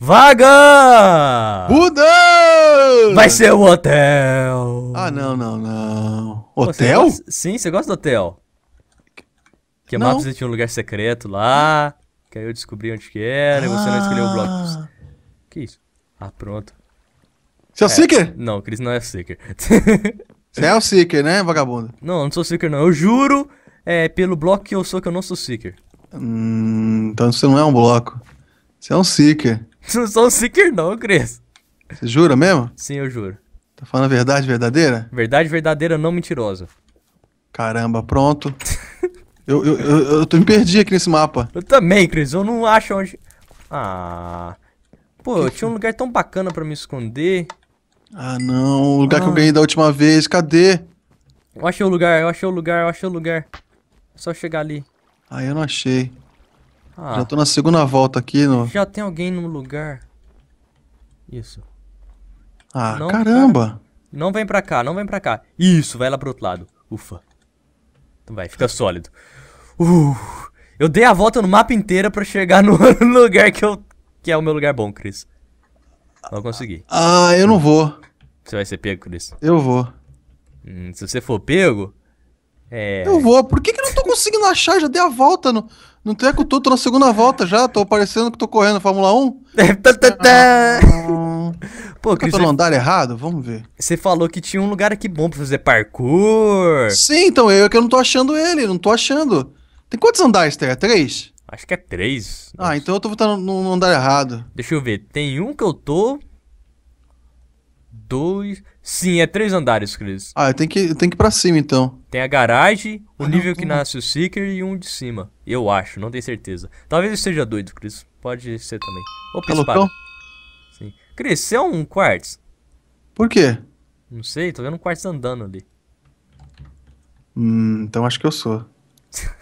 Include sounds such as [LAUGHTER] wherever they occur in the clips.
Vaga! Budão! Vai ser o um hotel! Ah, não, não, não. Hotel? você gosta... Sim, você gosta do hotel. Que a é Mapa tinha um lugar secreto lá, que aí eu descobri onde que era, e você não escolheu o bloco. Ah. Que isso? Ah, pronto. Você é o é, Seeker? Não, o Cris não é Seeker. [LAUGHS] você é o Seeker, né, vagabundo? Não, eu não sou Seeker não. Eu juro, é, pelo bloco que eu sou, que eu não sou Seeker. Hum, então você não é um bloco. Você é um Seeker. [LAUGHS] Não sou um seeker não, Cris. Você jura mesmo? Sim, eu juro. Tá falando a verdade verdadeira? Verdade verdadeira, não mentirosa. Caramba, pronto. [LAUGHS] eu, eu, eu, eu, tô, me perdi aqui nesse mapa. Eu também, Cris. Eu não acho onde... Ah... Pô, eu tinha um lugar tão bacana pra me esconder. Ah, não. O lugar ah. que eu ah. ganhei da última vez. Cadê? Eu achei o lugar, eu achei o lugar, eu achei o lugar. É só chegar ali. Ah, eu não achei. Ah, já tô na segunda volta aqui no. Já tem alguém no lugar. Isso. Ah, não, caramba! Cara, não vem pra cá, não vem pra cá. Isso, vai lá pro outro lado. Ufa. Então vai, fica sólido. Uh, eu dei a volta no mapa inteira pra chegar no, [LAUGHS] no lugar que, eu, que é o meu lugar bom, Cris. Não consegui. Ah, eu não vou. Você vai ser pego, Cris? Eu vou. Hum, se você for pego. É... Eu vou. Por que, que eu não tô conseguindo achar? Já dei a volta no. Não tem que eu tô, na segunda volta já, tô parecendo que tô correndo Fórmula 1. Ah. Pô, Cris, tô no andar errado? Vamos ver. Você falou que tinha um lugar aqui bom pra fazer parkour. Sim, então eu é que eu não tô achando ele, não tô achando. Tem quantos andares, Terra? É três? Acho que é três. Ah, Nossa. então eu tô voltando no andar errado. Deixa eu ver, tem um que eu tô... Dois... Sim, é três andares, Cris. Ah, tem que, tem que ir pra cima então. Tem a garagem, o ah, nível não, que não. nasce o Seeker e um de cima. Eu acho, não tenho certeza. Talvez eu esteja doido, Cris. Pode ser também. Opa, tá Alô, espada. Sim. Cris, você é um quartz. Por quê? Não sei, tô vendo um quartz andando ali. Hum, então acho que eu sou.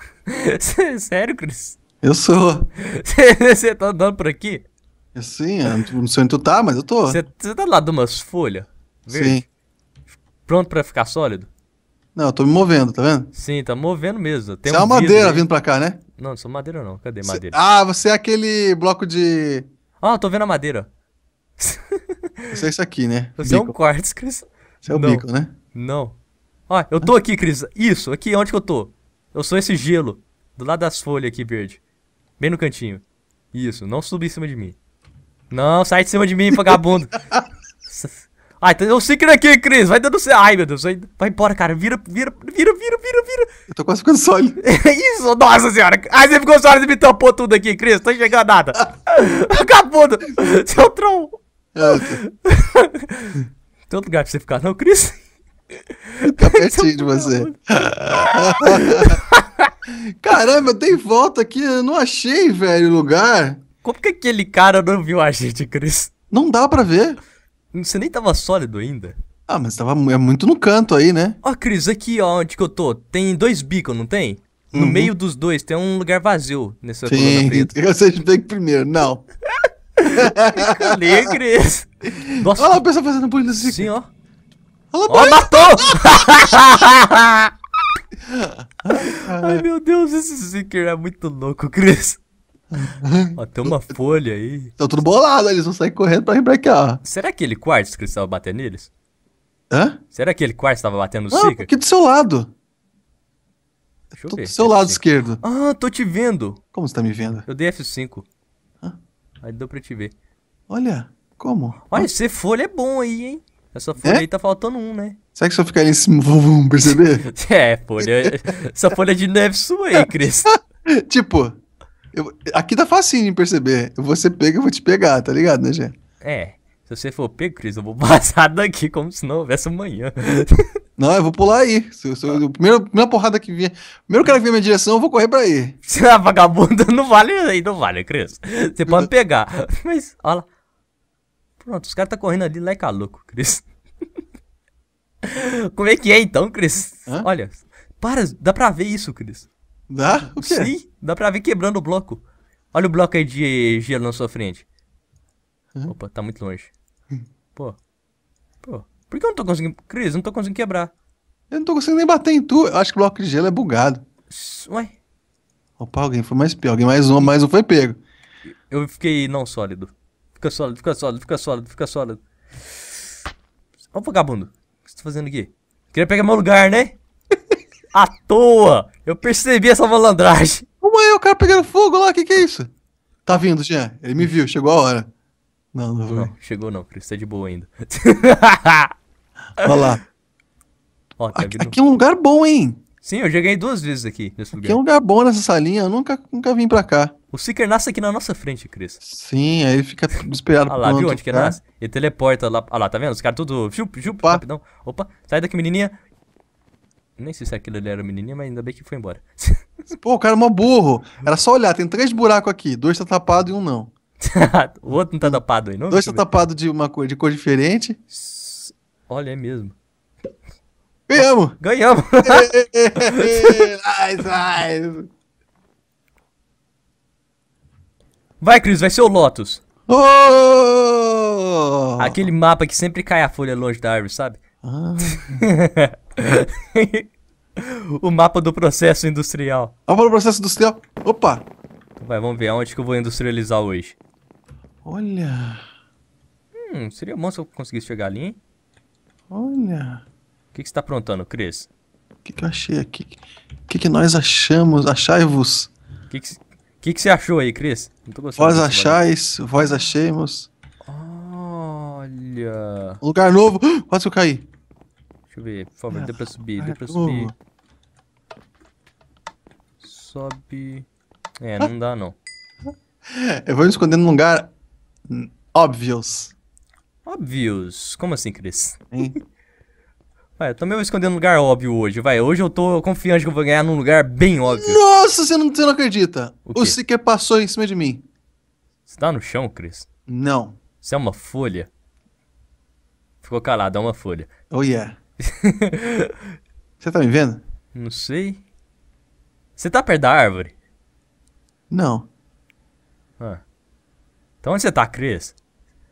[LAUGHS] Sério, Cris? Eu sou. Você tá andando por aqui? Sim, não sei onde tu tá, mas eu tô. Você tá lá de umas folhas? Verde. Sim. Pronto para ficar sólido? Não, eu tô me movendo, tá vendo? Sim, tá movendo mesmo. Tem você é um é uma madeira aí. vindo pra cá, né? Não, não sou madeira não. Cadê madeira? Você... Ah, você é aquele bloco de... Ah, tô vendo a madeira. Você é isso aqui, né? [LAUGHS] Você bico. é um quartzo, Cris. Você é o não. bico, né? Não. Ó, eu tô aqui, Cris. Isso, aqui, onde que eu tô? Eu sou esse gelo. Do lado das folhas aqui, verde. Bem no cantinho. Isso, não suba em cima de mim. Não, sai de cima de mim, vagabundo. [LAUGHS] [LAUGHS] Ai, ah, então eu um que é aqui, Cris. Vai dando certo. Ai, meu Deus. Vai, vai embora, cara. Vira, vira, vira, vira, vira, vira. Eu tô quase ficando sólido. [LAUGHS] Isso, nossa senhora. Ai, você ficou sólido e me tampou tudo aqui, Cris. Tô enxergando nada. [LAUGHS] Acabou. Seu é é, tron. [LAUGHS] Tem outro lugar pra você ficar, não, Cris? Tá pertinho de você. Caramba, eu volta aqui, eu não achei, velho, lugar. Como que aquele cara não viu a gente, Cris? Não dá pra ver. Você nem tava sólido ainda. Ah, mas tava é muito no canto aí, né? Ó, Cris, aqui ó, onde que eu tô, tem dois bicos, não tem? No uhum. meio dos dois tem um lugar vazio nessa Sim, coluna preta. [LAUGHS] Eu sei que primeiro, não. Colei, Cris. Nossa. Olha lá o pessoal fazendo bullying nesse Sim, ó. Olha lá, ó, matou! [LAUGHS] Ai, meu Deus, esse Zicker é muito louco, Cris ó, tem uma folha aí. Estão tudo bolado, eles vão sair correndo pra embrecar. Será que ele quarto que estava batendo neles? Hã? Será que ele quarto estava batendo no ah, Aqui do seu lado. Deixa eu tô ver. Do seu F5. lado esquerdo. Ah, tô te vendo. Como você tá me vendo? Eu dei F5. Hã? Aí deu pra te ver. Olha, como? Olha, ser folha é bom aí, hein? Essa folha é? aí tá faltando um, né? Será que se eu ficar ali em cima, vão perceber? [LAUGHS] é, folha. essa folha de neve é sua aí, Cris. [LAUGHS] tipo, eu, aqui tá facinho de perceber. Você pega, eu vou te pegar, tá ligado, né, Gê? É. Se você for pego, Cris, eu vou [LAUGHS] passar daqui como se não houvesse amanhã. [LAUGHS] Não, eu vou pular aí. Se, se, ah. primeiro, primeira porrada que vier. Primeiro cara que vier na minha direção, eu vou correr pra aí. [LAUGHS] Você é vagabundo, não vale aí, não vale, Cris. Você pode pegar. Mas, olha lá. Pronto, os caras tá correndo ali, like é louco, Cris. Como é que é então, Cris? Olha, para, dá pra ver isso, Cris. Dá? O quê? Sim, dá pra ver quebrando o bloco. Olha o bloco aí de gelo na sua frente. Hã? Opa, tá muito longe. Pô. Pô. Por que eu não tô conseguindo. Cris, eu não tô conseguindo quebrar. Eu não tô conseguindo nem bater em tu. Eu acho que o bloco de gelo é bugado. Ué? Opa, alguém foi mais pior. Alguém mais um, mais um foi pego. Eu fiquei não sólido. Fica sólido, fica sólido, fica sólido, fica sólido. Ó, vagabundo. O que você tá fazendo aqui? Queria pegar meu lugar, né? à toa. Eu percebi essa malandragem. Como é? O cara pegando fogo lá, o que, que é isso? Tá vindo, Jean. Ele me viu, chegou a hora. Não, não, não foi. chegou não, Cris, tá de boa ainda. [LAUGHS] Olha lá. Ó, tá aqui, aqui, é um lugar bom, hein? Sim, eu já ganhei duas vezes aqui nesse lugar. Aqui é um lugar bom nessa salinha, eu nunca, nunca vim pra cá. O Seeker nasce aqui na nossa frente, Cris. Sim, aí fica esperado ah lá, viu onde que nasce? Ele teleporta lá. Olha lá, tá vendo? Os caras tudo... Chup, chup, rapidão. Opa, sai daqui, menininha. Nem sei se aquilo ali era menininha, mas ainda bem que foi embora. [LAUGHS] Pô, o cara é mó burro. Era só olhar, tem três buracos aqui. Dois tá tapado e um não. [LAUGHS] o outro não tá tapado aí, não? Dois tá tapado de uma cor, de cor diferente. Olha, é mesmo. Ganhamos! [LAUGHS] Ganhamos! ai, ai. Vai, Cris, vai ser o Lotus. Oh! Aquele mapa que sempre cai a folha longe da árvore, sabe? Ah. [LAUGHS] o mapa do processo industrial. Mapa ah, do processo industrial. Opa! Então vai, vamos ver aonde que eu vou industrializar hoje. Olha. Hum, seria bom se eu conseguisse chegar ali, hein? Olha. O que, você tá aprontando, Cris? O que, que eu achei aqui? O que, que nós achamos? Achai-vos. O que, que, que, que você achou aí, Cris? Vós achais, vós achemos. Olha. Lugar novo. [GASPS] Quase que eu caí. Deixa eu ver, por favor, dê pra é. subir, dê é, pra subir. Sobe. É, ah. não dá não. Eu vou me esconder num lugar óbvios. Óbvios? Como assim, Cris? Hein? [LAUGHS] Vai, eu também vou esconder num lugar óbvio hoje, vai. Hoje eu tô confiante que eu vou ganhar num lugar bem óbvio. Nossa, você não, você não acredita. O, o passou em cima de mim. Você tá no chão, Cris? Não. Você é uma folha. Ficou calado, é uma folha. Oh, yeah. [LAUGHS] Você tá me vendo? Não sei. Você tá perto da árvore? Não. Ah. Então onde você tá, Cris?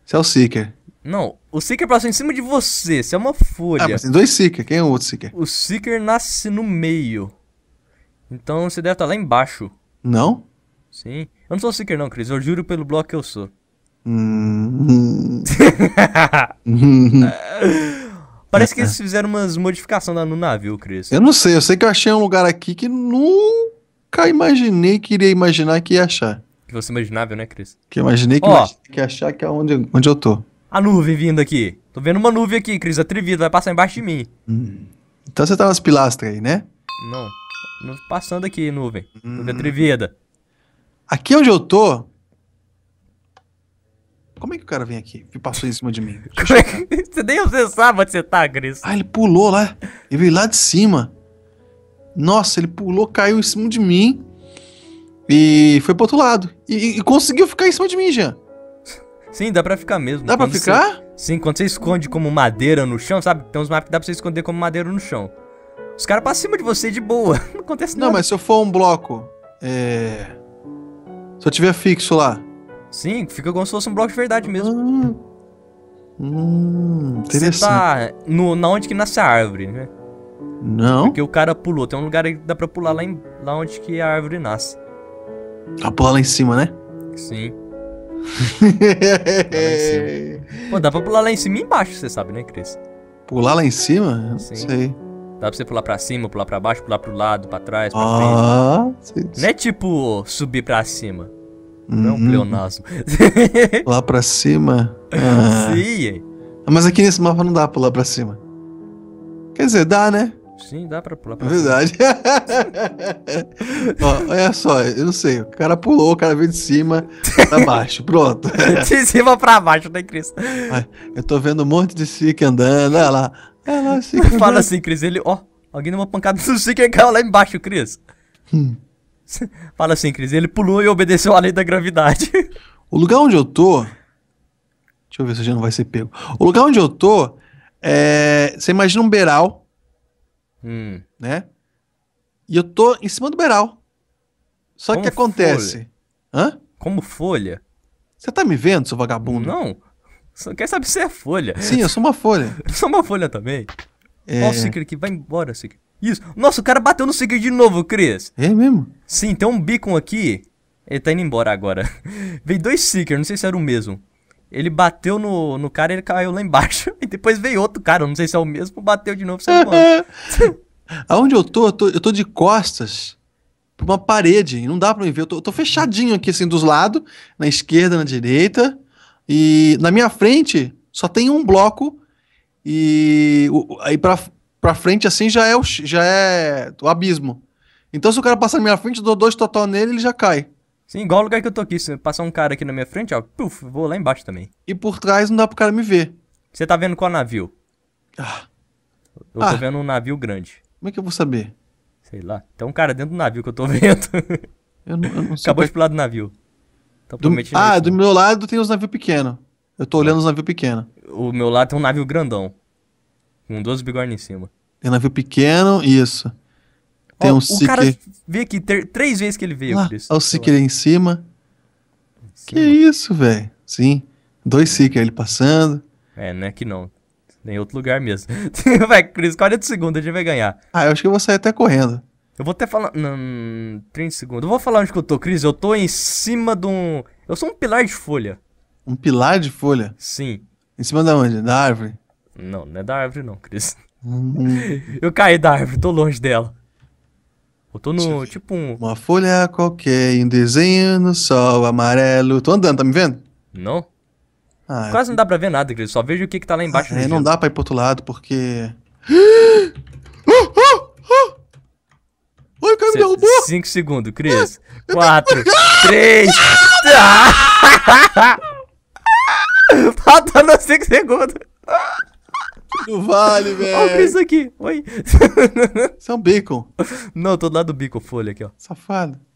Você é o Seeker. Não, o Seeker passou em cima de você. Você é uma folha. Ah, mas tem dois Seeker. Quem é o outro Seeker? O Seeker nasce no meio. Então você deve estar tá lá embaixo. Não? Sim. Eu não sou Seeker não, Cris. Eu juro pelo bloco que eu sou. Hum. [LAUGHS] [LAUGHS] hum. Parece que é. eles fizeram umas modificações no navio, Cris. Eu não sei, eu sei que eu achei um lugar aqui que nunca imaginei que iria imaginar que ia achar. Que você imaginável, né, Cris? Que imaginei que, Ó, que ia achar que é onde, onde eu tô. A nuvem vindo aqui. Tô vendo uma nuvem aqui, Cris, atrevida, vai passar embaixo de mim. Hum. Então você tá nas pilastras aí, né? Não. Passando aqui, nuvem. Hum. Atrevida. Aqui onde eu tô, como é que o cara vem aqui e passou em cima de mim? [LAUGHS] É [LAUGHS] você nem você sabe onde você tá, Gris. Ah, ele pulou lá. Ele veio lá de cima. Nossa, ele pulou, caiu em cima de mim. E foi pro outro lado. E, e conseguiu ficar em cima de mim, Jean. Sim, dá pra ficar mesmo. Dá quando pra ficar? Você, sim, quando você esconde como madeira no chão, sabe? Tem uns mapas que dá pra você esconder como madeira no chão. Os caras passam cima de você de boa. [LAUGHS] Não acontece nada. Não, mas se eu for um bloco. É. Se eu tiver fixo lá Sim, fica como se fosse um bloco de verdade mesmo. Hum, hum interessante. Você tá no, na onde que nasce a árvore, né? Não. Porque o cara pulou. Tem um lugar que dá pra pular lá, em, lá onde que a árvore nasce. Dá pra pular lá em cima, né? Sim. dá [LAUGHS] Pô, dá pra pular lá em cima e embaixo, você sabe, né, Cris? Pular lá em cima? Sim. Sei. Dá pra você pular pra cima, pular pra baixo, pular pro lado, pra trás, pra ah, frente. Não é tipo subir pra cima. Não é um uhum. pleonasmo. [LAUGHS] [LAUGHS] Lá pra cima? Ah. Sim. É. Mas aqui nesse mapa não dá pra pular pra cima. Quer dizer, dá, né? Sim, dá pra pular pra é Verdade. cima. Verdade. [LAUGHS] olha só, eu não sei. O cara pulou, o cara veio de cima pra baixo. Pronto. de cima pra baixo, né, Cris? Eu tô vendo um monte de Sick andando. Olha lá. Olha lá, Fala assim, Cris. Ele, ó, alguém deu uma pancada no Sick e caiu lá embaixo, Cris. Hum. [LAUGHS] Fala assim, Cris. Ele pulou e obedeceu à lei da gravidade. [LAUGHS] O lugar onde eu tô. Deixa eu ver se já não vai ser pego. O lugar onde eu tô. É... Você imagina um beiral. Hum. Né? E eu tô em cima do beiral. Só Como que acontece. Folha? Hã? Como folha? Você tá me vendo, seu vagabundo? Não. Só quer saber se é folha. Sim, eu sou uma folha. [LAUGHS] eu sou uma folha também. É... Ó, oh, Secret, vai embora, Secret. Isso. Nossa, o cara bateu no seeker de novo, Cris. É mesmo? Sim, tem um beacon aqui. Ele tá indo embora agora. [LAUGHS] veio dois Seeker, não sei se era o mesmo. Ele bateu no, no cara e ele caiu lá embaixo. [LAUGHS] E depois veio outro cara, não sei se é o mesmo, bateu de novo. [LAUGHS] Aonde eu tô, eu tô, eu tô de costas pra uma parede. Não dá pra me ver. Eu tô, eu tô fechadinho aqui, assim, dos lados. Na esquerda, na direita. E na minha frente só tem um bloco. E aí pra, pra frente assim já é o, já é o abismo. Então se o cara passar na minha frente, eu dou dois totó nele ele já cai. Sim, igual o lugar que eu tô aqui. Se passar um cara aqui na minha frente, ó, puf, vou lá embaixo também. E por trás não dá pro cara me ver. Você tá vendo qual navio? Ah. Eu tô ah. vendo um navio grande. Como é que eu vou saber? Sei lá. Tem um cara dentro do navio que eu tô [LAUGHS] vendo. Eu não, eu não sei. Acabou de pular do navio. Então, do, é ah, do meu lado tem os navios pequenos. Eu tô olhando os navios pequenos. O meu lado tem um navio grandão. Com duas bigornas em cima. Tem navio pequeno, isso. Tem ó, um o cara veio aqui ter, três vezes que ele veio, Cris. Ah, Chris. Olha o Seeker em cima. em cima. Que isso, velho. Sim. Dois Seeker ele passando. É, não é que não. Tem outro lugar mesmo. [LAUGHS] vai, Cris, 40 segundos, a gente vai ganhar. Ah, eu acho que eu vou sair até correndo. Eu vou até falar. Não, 30 segundos. Eu vou falar onde que eu tô, Cris. Eu tô em cima de um. Eu sou um pilar de folha. Um pilar de folha? Sim. Em cima da onde? Da árvore? Não, não é da árvore não, Cris. Hum. eu caí da árvore, tô longe dela. Eu tô no, tipo um... Uma folha qualquer, um desenho no sol amarelo. Tô andando, tá me vendo? Não. Ah, é Quase não dá pra ver nada, Cris. Só vejo o que que tá lá embaixo. Ah, é, não dá pra ir pro outro lado, porque... oh, oh, oh! Olha, o cara me derrubou! Cinco segundos, Cris. 4, ah, 3... Ah! [LAUGHS] Faltando cinco segundos. [LAUGHS] Não vale, velho. Olha o isso aqui. Oi. Isso é um bacon. Não, tô do lado do bacon folha aqui, ó. Safado.